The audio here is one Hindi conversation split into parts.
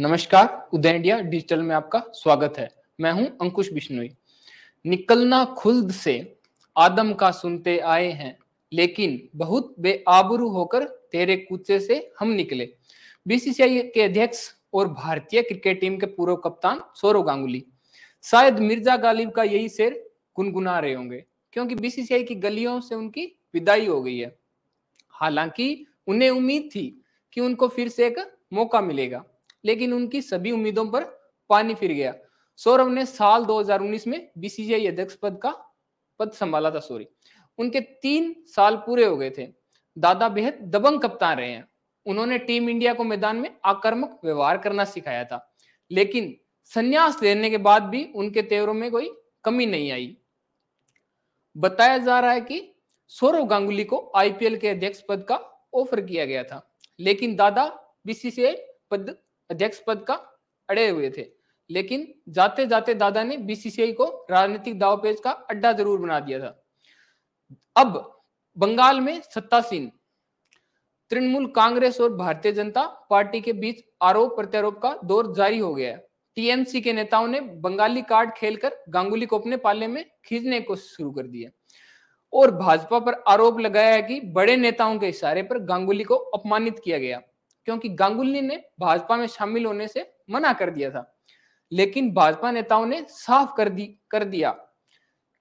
नमस्कार उदय इंडिया डिजिटल में आपका स्वागत है मैं हूं अंकुश बिश्नोई निकलना खुल्द से आदम का सुनते आए हैं लेकिन बहुत बेआबरू होकर तेरे कूचे से हम निकले बीसीसीआई के अध्यक्ष और भारतीय क्रिकेट टीम के पूर्व कप्तान सौरव गांगुली शायद मिर्जा गालिब का यही शेर गुनगुना रहे होंगे क्योंकि बीसीसीआई की गलियों से उनकी विदाई हो गई है हालांकि उन्हें उम्मीद थी कि उनको फिर से एक मौका मिलेगा लेकिन उनकी सभी उम्मीदों पर पानी फिर गया सौरभ ने साल 2019 में बीसीसीआई अध्यक्ष पद का पद संभाला था सॉरी उनके तीन साल पूरे हो गए थे दादा बेहद दबंग कप्तान रहे हैं उन्होंने टीम इंडिया को मैदान में आक्रमक व्यवहार करना सिखाया था लेकिन संन्यास लेने के बाद भी उनके तेवरों में कोई कमी नहीं आई बताया जा रहा है कि सौरव गांगुली को आईपीएल के अध्यक्ष पद का ऑफर किया गया था लेकिन दादा बीसीसीआई पद अध्यक्ष पद का अड़े हुए थे लेकिन जाते जाते दादा ने बीसीसीआई को राजनीतिक पेज का अड्डा जरूर बना दिया था अब बंगाल में सत्तासीन तृणमूल कांग्रेस और भारतीय जनता पार्टी के बीच आरोप प्रत्यारोप का दौर जारी हो गया है टीएमसी के नेताओं ने बंगाली कार्ड खेलकर गांगुली को अपने पाले में खींचने को शुरू कर दिया और भाजपा पर आरोप लगाया है कि बड़े नेताओं के इशारे पर गांगुली को अपमानित किया गया क्योंकि गांगुली ने भाजपा में शामिल होने से मना कर दिया था लेकिन भाजपा नेताओं ने साफ कर दी कर दिया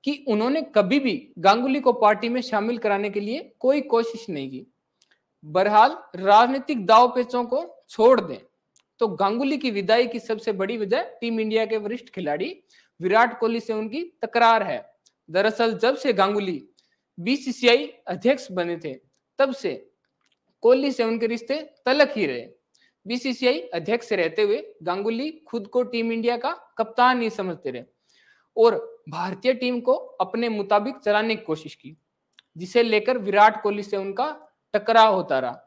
कि उन्होंने कभी भी गांगुली को पार्टी में शामिल कराने के लिए कोई कोशिश नहीं की बहरहाल राजनीतिक दाव पेचों को छोड़ दें तो गांगुली की विदाई की सबसे बड़ी वजह टीम इंडिया के वरिष्ठ खिलाड़ी विराट कोहली से उनकी तकरार है दरअसल जब से गांगुली बीसीसीआई अध्यक्ष बने थे तब से कोहली से उनके रिश्ते तलक ही रहे बीसीसीआई अध्यक्ष रहते हुए गांगुली खुद को टीम इंडिया का कप्तान ही समझते रहे और भारतीय टीम को अपने मुताबिक चलाने की कोशिश की जिसे लेकर विराट कोहली से उनका टकराव होता रहा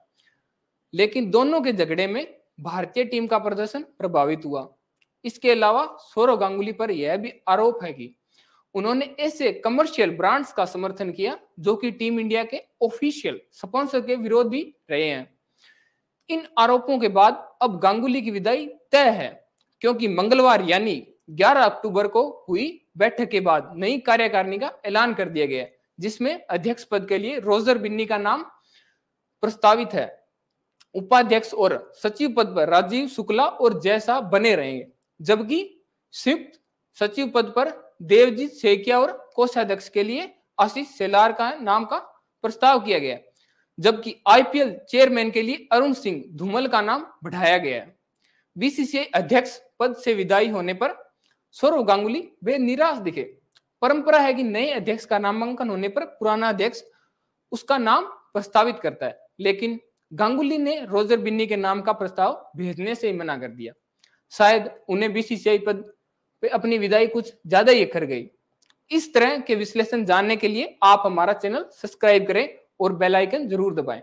लेकिन दोनों के झगड़े में भारतीय टीम का प्रदर्शन प्रभावित हुआ इसके अलावा सौरव गांगुली पर यह भी आरोप है कि उन्होंने ऐसे कमर्शियल ब्रांड्स का समर्थन किया जो कि टीम इंडिया के ऑफिशियल स्पॉन्सर के विरोध भी रहे हैं इन आरोपों के बाद अब गांगुली की विदाई तय है क्योंकि मंगलवार यानी 11 अक्टूबर को हुई बैठक के बाद नई कार्यकारिणी का ऐलान कर दिया गया जिसमें अध्यक्ष पद के लिए रोजर बिन्नी का नाम प्रस्तावित है उपाध्यक्ष और सचिव पद पर राजीव शुक्ला और जैसा बने रहेंगे जबकि संयुक्त सचिव पद पर देवजीत सेकिया और कोषाध्यक्ष के लिए आशीष सेलार का नाम का प्रस्ताव किया गया जबकि आईपीएल चेयरमैन के लिए अरुण सिंह धूमल का नाम बढ़ाया गया बीसीसीआई अध्यक्ष पद से विदाई होने पर सौरव गांगुली वे निराश दिखे परंपरा है कि नए अध्यक्ष का नामांकन होने पर पुराना अध्यक्ष उसका नाम प्रस्तावित करता है लेकिन गांगुली ने रोजर बिन्नी के नाम का प्रस्ताव भेजने से मना कर दिया शायद उन्हें बीसीसीआई पद पे अपनी विदाई कुछ ज्यादा ही अखर गई इस तरह के विश्लेषण जानने के लिए आप हमारा चैनल सब्सक्राइब करें और बेल आइकन जरूर दबाएं